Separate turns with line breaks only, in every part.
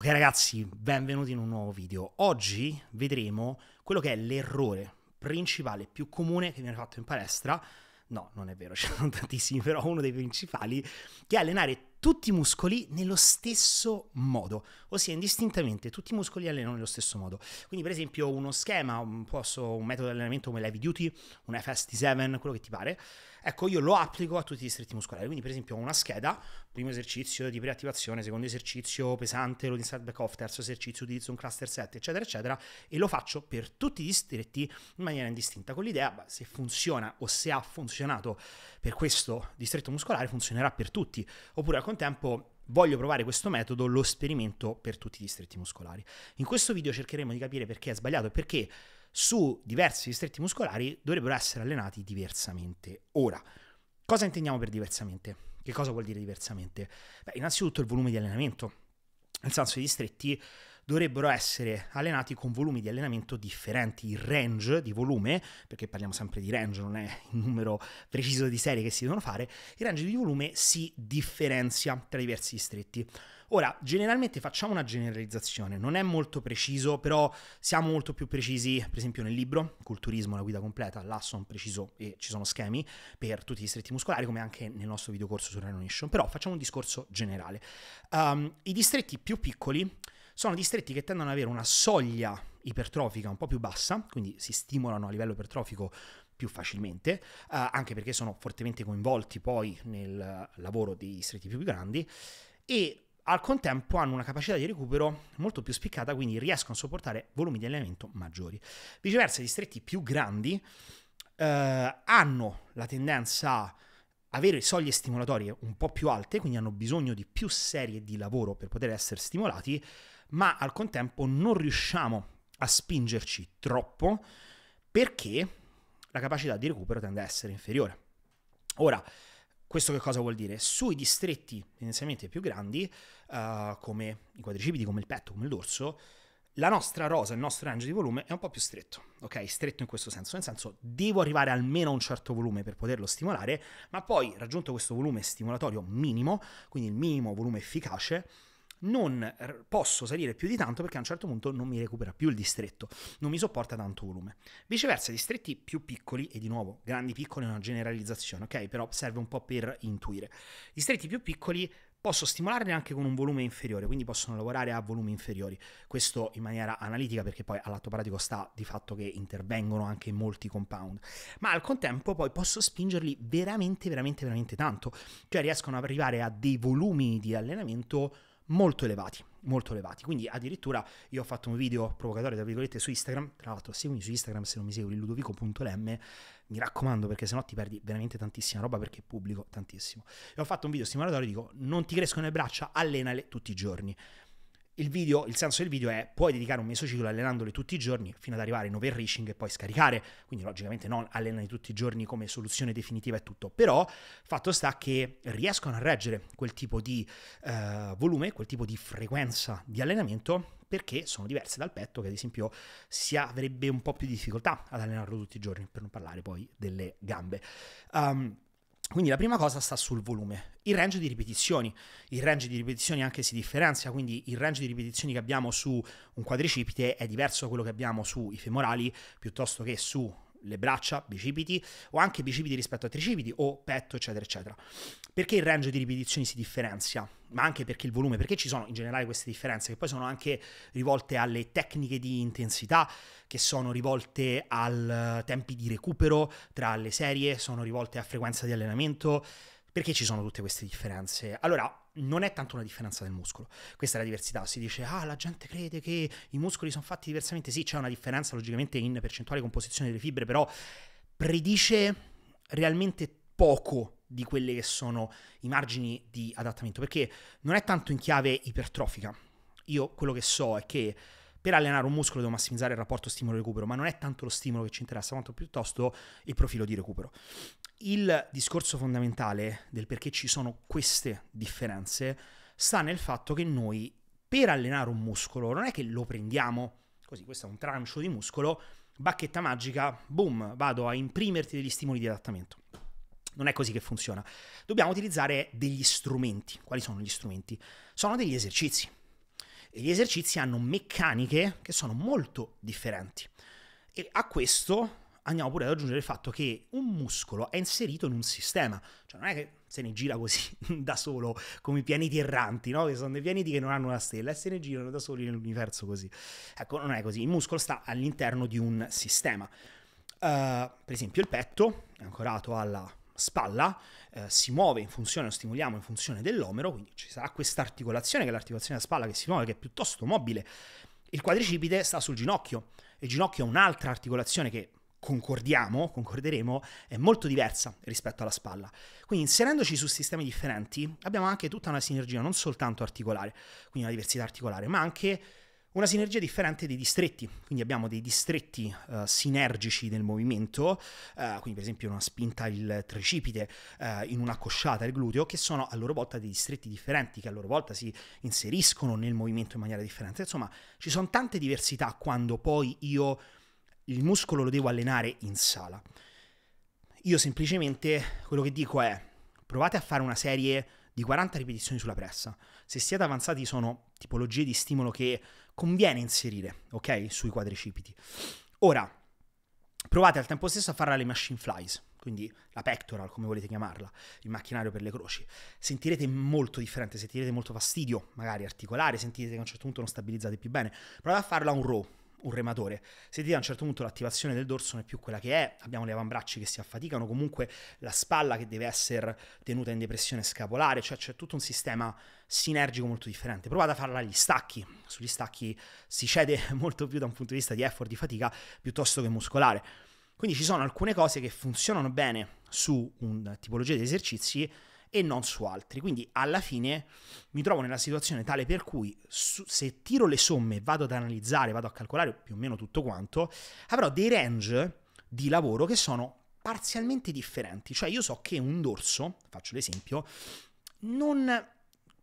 Ok ragazzi, benvenuti in un nuovo video. Oggi vedremo quello che è l'errore principale più comune che viene fatto in palestra. No, non è vero, ce ne sono tantissimi, però uno dei principali, che è allenare tutti i muscoli nello stesso modo, ossia indistintamente tutti i muscoli allenano nello stesso modo. Quindi per esempio uno schema, un, posso, un metodo di allenamento come l'heavy duty, un FST7, quello che ti pare, ecco io lo applico a tutti i distretti muscolari. Quindi per esempio ho una scheda, primo esercizio di preattivazione, secondo esercizio pesante, lo start back off, terzo esercizio utilizzo un cluster set, eccetera eccetera, e lo faccio per tutti i distretti in maniera indistinta, con l'idea beh, se funziona o se ha funzionato per questo distretto muscolare funzionerà per tutti, oppure al contempo voglio provare questo metodo, lo sperimento per tutti i distretti muscolari. In questo video cercheremo di capire perché è sbagliato e perché su diversi distretti muscolari dovrebbero essere allenati diversamente. Ora, cosa intendiamo per diversamente? Che cosa vuol dire diversamente? Beh, innanzitutto il volume di allenamento. Nel senso, i distretti dovrebbero essere allenati con volumi di allenamento differenti, il range di volume, perché parliamo sempre di range, non è il numero preciso di serie che si devono fare, il range di volume si differenzia tra i diversi distretti. Ora, generalmente facciamo una generalizzazione, non è molto preciso, però siamo molto più precisi, per esempio nel libro, Culturismo, la guida completa, là sono preciso e ci sono schemi per tutti gli distretti muscolari, come anche nel nostro videocorso su Renonation, però facciamo un discorso generale. Um, I distretti più piccoli sono distretti che tendono ad avere una soglia ipertrofica un po' più bassa, quindi si stimolano a livello ipertrofico più facilmente, eh, anche perché sono fortemente coinvolti poi nel lavoro dei distretti più grandi e al contempo hanno una capacità di recupero molto più spiccata, quindi riescono a sopportare volumi di allenamento maggiori. Viceversa, i distretti più grandi eh, hanno la tendenza a avere soglie stimolatorie un po' più alte, quindi hanno bisogno di più serie di lavoro per poter essere stimolati, ma al contempo non riusciamo a spingerci troppo perché la capacità di recupero tende a essere inferiore. Ora, questo che cosa vuol dire? Sui distretti tendenzialmente più grandi, uh, come i quadricipiti, come il petto, come il dorso, la nostra rosa, il nostro range di volume è un po' più stretto, ok? Stretto in questo senso, nel senso devo arrivare almeno a un certo volume per poterlo stimolare, ma poi raggiunto questo volume stimolatorio minimo, quindi il minimo volume efficace, non posso salire più di tanto perché a un certo punto non mi recupera più il distretto, non mi sopporta tanto volume. Viceversa, distretti più piccoli, e di nuovo, grandi piccoli è una generalizzazione, ok? Però serve un po' per intuire. Distretti più piccoli posso stimolarli anche con un volume inferiore, quindi possono lavorare a volumi inferiori. Questo in maniera analitica perché poi all'atto pratico sta di fatto che intervengono anche molti compound, ma al contempo poi posso spingerli veramente, veramente, veramente tanto, cioè riescono ad arrivare a dei volumi di allenamento molto elevati, molto elevati. Quindi addirittura io ho fatto un video provocatorio, tra virgolette, su Instagram, tra l'altro seguimi su Instagram se non mi segui, ludovico.lm, mi raccomando perché sennò ti perdi veramente tantissima roba perché pubblico tantissimo. E ho fatto un video stimolatorio, dico, non ti crescono le braccia, allenale tutti i giorni il video, il senso del video è puoi dedicare un mesociclo allenandole tutti i giorni fino ad arrivare in overreaching e poi scaricare, quindi logicamente non allenali tutti i giorni come soluzione definitiva e tutto, però fatto sta che riescono a reggere quel tipo di eh, volume, quel tipo di frequenza di allenamento perché sono diverse dal petto che ad esempio si avrebbe un po' più di difficoltà ad allenarlo tutti i giorni, per non parlare poi delle gambe. Um, quindi la prima cosa sta sul volume, il range di ripetizioni. Il range di ripetizioni anche si differenzia, quindi il range di ripetizioni che abbiamo su un quadricipite è diverso da quello che abbiamo sui femorali piuttosto che su le braccia, bicipiti o anche bicipiti rispetto a tricipiti o petto, eccetera, eccetera. Perché il range di ripetizioni si differenzia? Ma anche perché il volume, perché ci sono in generale queste differenze che poi sono anche rivolte alle tecniche di intensità, che sono rivolte al tempi di recupero tra le serie, sono rivolte a frequenza di allenamento. Perché ci sono tutte queste differenze? Allora, non è tanto una differenza del muscolo. Questa è la diversità. Si dice, ah, la gente crede che i muscoli sono fatti diversamente. Sì, c'è una differenza logicamente in percentuale e composizione delle fibre, però predice realmente poco di quelli che sono i margini di adattamento, perché non è tanto in chiave ipertrofica. Io quello che so è che per allenare un muscolo devo massimizzare il rapporto stimolo-recupero, ma non è tanto lo stimolo che ci interessa, quanto piuttosto il profilo di recupero. Il discorso fondamentale del perché ci sono queste differenze sta nel fatto che noi per allenare un muscolo non è che lo prendiamo così, questo è un trancio di muscolo, bacchetta magica, boom, vado a imprimerti degli stimoli di adattamento. Non è così che funziona. Dobbiamo utilizzare degli strumenti. Quali sono gli strumenti? Sono degli esercizi. E gli esercizi hanno meccaniche che sono molto differenti. E a questo andiamo pure ad aggiungere il fatto che un muscolo è inserito in un sistema, cioè non è che se ne gira così da solo come i pianeti erranti, no? che sono dei pianeti che non hanno una stella e se ne girano da soli nell'universo così. Ecco, non è così, il muscolo sta all'interno di un sistema. Uh, per esempio il petto è ancorato alla spalla, eh, si muove in funzione, lo stimoliamo in funzione dell'omero, quindi ci sarà questa articolazione che è l'articolazione della spalla che si muove, che è piuttosto mobile. Il quadricipite sta sul ginocchio, il ginocchio è un'altra articolazione che concordiamo, concorderemo, è molto diversa rispetto alla spalla. Quindi inserendoci su sistemi differenti abbiamo anche tutta una sinergia non soltanto articolare, quindi una diversità articolare, ma anche una sinergia differente dei distretti, quindi abbiamo dei distretti uh, sinergici nel movimento, uh, quindi per esempio una spinta il tricipite, uh, in una cosciata il gluteo, che sono a loro volta dei distretti differenti, che a loro volta si inseriscono nel movimento in maniera differente. Insomma, ci sono tante diversità quando poi io il muscolo lo devo allenare in sala. Io semplicemente quello che dico è provate a fare una serie di 40 ripetizioni sulla pressa. Se siete avanzati sono tipologie di stimolo che conviene inserire, ok? Sui quadricipiti. Ora, provate al tempo stesso a fare le machine flies, quindi la pectoral, come volete chiamarla, il macchinario per le croci. Sentirete molto differente, sentirete molto fastidio, magari articolare, sentirete che a un certo punto non stabilizzate più bene. Provate a farla un row, un rematore. Se ti dà a un certo punto l'attivazione del dorso non è più quella che è, abbiamo le avambracci che si affaticano, comunque la spalla che deve essere tenuta in depressione scapolare, cioè c'è tutto un sistema sinergico molto differente. Provate a farla agli stacchi, sugli stacchi si cede molto più da un punto di vista di effort, di fatica, piuttosto che muscolare. Quindi ci sono alcune cose che funzionano bene su una tipologia di esercizi e non su altri. Quindi alla fine mi trovo nella situazione tale per cui su, se tiro le somme, e vado ad analizzare, vado a calcolare più o meno tutto quanto, avrò dei range di lavoro che sono parzialmente differenti. Cioè io so che un dorso, faccio l'esempio, non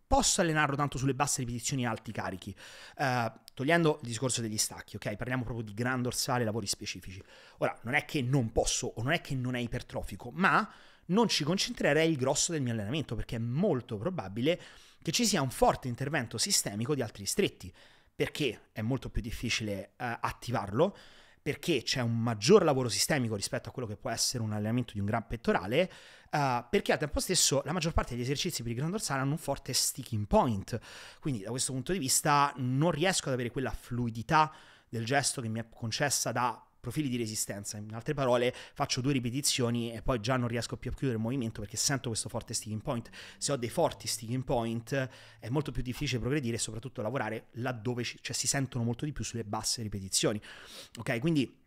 posso allenarlo tanto sulle basse ripetizioni e alti carichi, eh, togliendo il discorso degli stacchi, ok? Parliamo proprio di gran dorsale, lavori specifici. Ora, non è che non posso o non è che non è ipertrofico, ma non ci concentrerei il grosso del mio allenamento perché è molto probabile che ci sia un forte intervento sistemico di altri stretti, perché è molto più difficile eh, attivarlo perché c'è un maggior lavoro sistemico rispetto a quello che può essere un allenamento di un gran pettorale, uh, perché al tempo stesso la maggior parte degli esercizi per il gran dorsale hanno un forte sticking point. Quindi da questo punto di vista non riesco ad avere quella fluidità del gesto che mi è concessa da profili di resistenza. In altre parole, faccio due ripetizioni e poi già non riesco più a chiudere il movimento perché sento questo forte sticking point. Se ho dei forti sticking point è molto più difficile progredire e soprattutto lavorare laddove c- cioè, si sentono molto di più sulle basse ripetizioni. Ok, quindi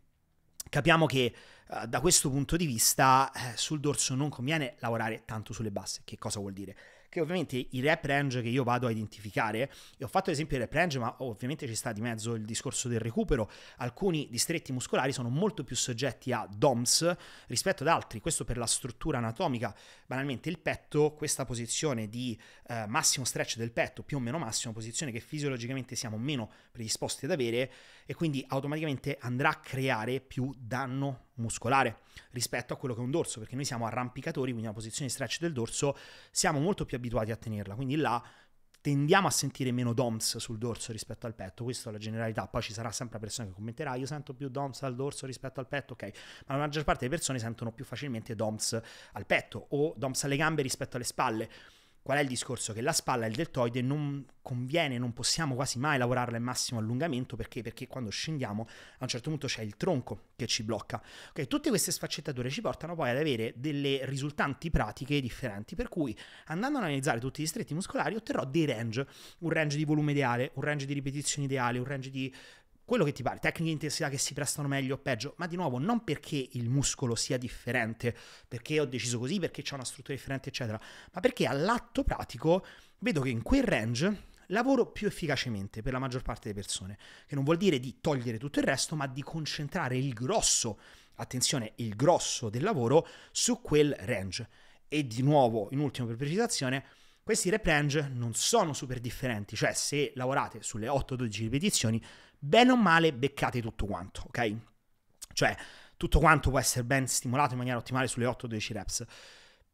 capiamo che uh, da questo punto di vista eh, sul dorso non conviene lavorare tanto sulle basse. Che cosa vuol dire? che ovviamente i rep range che io vado a identificare, e ho fatto ad esempio i rep range, ma ovviamente ci sta di mezzo il discorso del recupero, alcuni distretti muscolari sono molto più soggetti a DOMS rispetto ad altri, questo per la struttura anatomica banalmente il petto, questa posizione di eh, massimo stretch del petto, più o meno massimo, posizione che fisiologicamente siamo meno predisposti ad avere e quindi automaticamente andrà a creare più danno muscolare rispetto a quello che è un dorso, perché noi siamo arrampicatori, quindi una posizione di stretch del dorso siamo molto più abituati a tenerla, quindi là tendiamo a sentire meno DOMS sul dorso rispetto al petto, questa è la generalità, poi ci sarà sempre persona che commenterà io sento più DOMS al dorso rispetto al petto, ok, ma la maggior parte delle persone sentono più facilmente DOMS al petto o DOMS alle gambe rispetto alle spalle. Qual è il discorso? Che la spalla e il deltoide non conviene, non possiamo quasi mai lavorarla al massimo allungamento perché? perché? quando scendiamo a un certo punto c'è il tronco che ci blocca. Okay, tutte queste sfaccettature ci portano poi ad avere delle risultanti pratiche differenti, per cui andando ad analizzare tutti gli stretti muscolari otterrò dei range, un range di volume ideale, un range di ripetizione ideale, un range di quello che ti pare, tecniche di intensità che si prestano meglio o peggio, ma di nuovo non perché il muscolo sia differente, perché ho deciso così, perché c'è una struttura differente, eccetera, ma perché all'atto pratico vedo che in quel range lavoro più efficacemente per la maggior parte delle persone, che non vuol dire di togliere tutto il resto, ma di concentrare il grosso, attenzione, il grosso del lavoro su quel range. E di nuovo, in ultimo per precisazione, questi rep range non sono super differenti, cioè se lavorate sulle 8-12 ripetizioni bene o male beccate tutto quanto, ok? Cioè, tutto quanto può essere ben stimolato in maniera ottimale sulle 8-12 reps.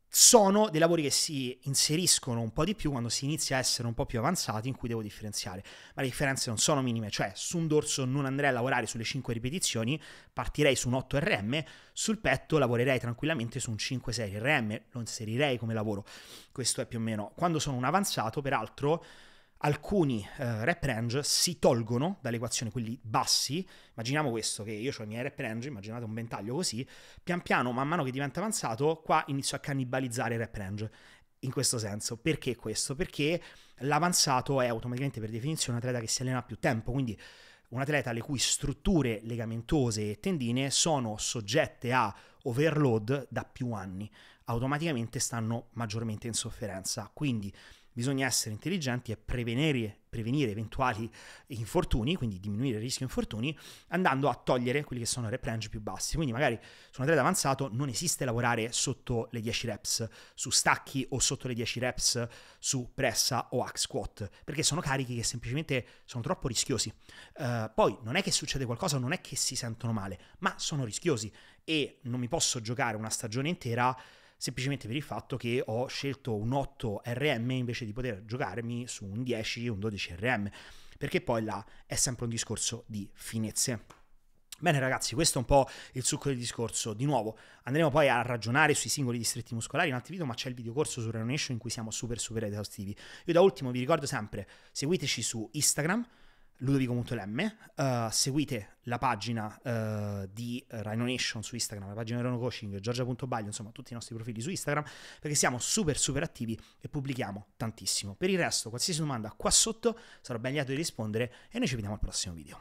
Sono dei lavori che si inseriscono un po' di più quando si inizia a essere un po' più avanzati, in cui devo differenziare. Ma le differenze non sono minime, cioè su un dorso non andrei a lavorare sulle 5 ripetizioni, partirei su un 8 RM, sul petto lavorerei tranquillamente su un 5-6 RM, lo inserirei come lavoro. Questo è più o meno. Quando sono un avanzato, peraltro alcuni eh, rep range si tolgono dall'equazione, quelli bassi. Immaginiamo questo, che io ho i miei rep range, immaginate un ventaglio così, pian piano, man mano che diventa avanzato, qua inizio a cannibalizzare i rep range. In questo senso, perché questo? Perché l'avanzato è automaticamente per definizione un atleta che si allena più tempo, quindi un atleta le cui strutture legamentose e tendine sono soggette a overload da più anni, automaticamente stanno maggiormente in sofferenza. Quindi bisogna essere intelligenti e prevenire, prevenire eventuali infortuni, quindi diminuire il rischio infortuni, andando a togliere quelli che sono rep range più bassi. Quindi magari su un atleta avanzato non esiste lavorare sotto le 10 reps su stacchi o sotto le 10 reps su pressa o hack squat, perché sono carichi che semplicemente sono troppo rischiosi. Uh, poi non è che succede qualcosa, non è che si sentono male, ma sono rischiosi e non mi posso giocare una stagione intera semplicemente per il fatto che ho scelto un 8 RM invece di poter giocarmi su un 10 un 12 RM, perché poi là è sempre un discorso di finezze. Bene ragazzi, questo è un po' il succo del discorso. Di nuovo, andremo poi a ragionare sui singoli distretti muscolari in altri video, ma c'è il videocorso su Renation in cui siamo super super esaustivi. Io da ultimo vi ricordo sempre, seguiteci su Instagram, Ludovico.lemme, uh, eh, seguite la pagina uh, di Rhino Nation su Instagram, la pagina di Rhino Coaching, Giorgia.baglio, insomma tutti i nostri profili su Instagram, perché siamo super super attivi e pubblichiamo tantissimo. Per il resto, qualsiasi domanda qua sotto, sarò ben lieto di rispondere e noi ci vediamo al prossimo video.